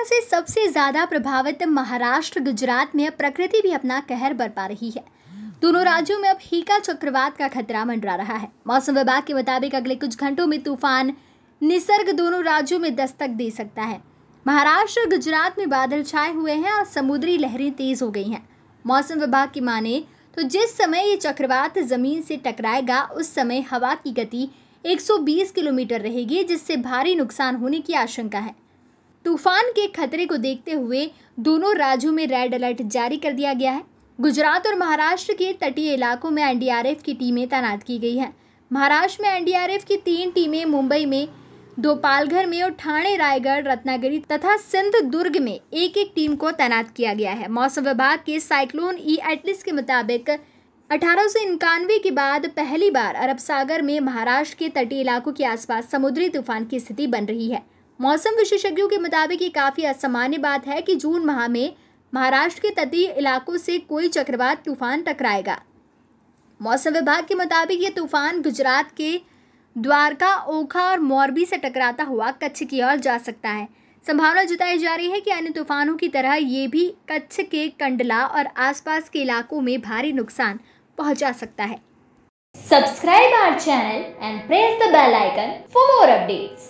corona से सबसे ज़्यादा प्रभावित महाराष्ट्र गुजरात में प्रकृति भी अपना कहर बरपा रही है दोनों राज्यों में अब हीका चक्रवात का खतरा मंडरा रहा है मौसम विभाग के मुताबिक अगले कुछ घंटों में तूफान निसर्ग दोनों राज्यों में दस्तक दे सकता है महाराष्ट्र गुजरात में बादल छाए हुए हैं और समुद्री लहरें तेज हो गई हैं मौसम विभाग की माने तो जिस समय ये चक्रवात जमीन से टकराएगा उस समय हवा की गति 120 किलोमीटर रहेगी जिससे भारी नुकसान होने की आशंका है तूफान के खतरे को देखते हुए दोनों राज्यों में रेड अलर्ट जारी कर दिया गया है गुजरात और महाराष्ट्र के तटीय इलाकों में एनडीआरएफ की टीमें तैनात की गई हैं महाराष्ट्र में एनडीआरएफ की तीन टीमें मुंबई में दो पालघर में और ठाणे रायगढ़ रत्नागिरी तथा सिंध दुर्ग में एक एक टीम को तैनात किया गया है मौसम विभाग के साइक्लोन ई एटलिस के मुताबिक अठारह सौ इक्यानवे के बाद पहली बार अरब सागर में महाराष्ट्र के तटीय इलाकों के आसपास समुद्री तूफान की स्थिति बन रही है मौसम विशेषज्ञों के मुताबिक ये काफ़ी असामान्य बात है कि जून माह में महाराष्ट्र के तटीय इलाकों से कोई चक्रवात तूफान टकराएगा मौसम विभाग के मुताबिक ये तूफान गुजरात के द्वारका ओखा और मोरबी से टकराता हुआ कच्छ की ओर जा सकता है संभावना जताई जा रही है कि अन्य तूफानों की तरह ये भी कच्छ के कंडला और आसपास के इलाकों में भारी नुकसान पहुंचा सकता है subscribe our channel and press the bell icon for more updates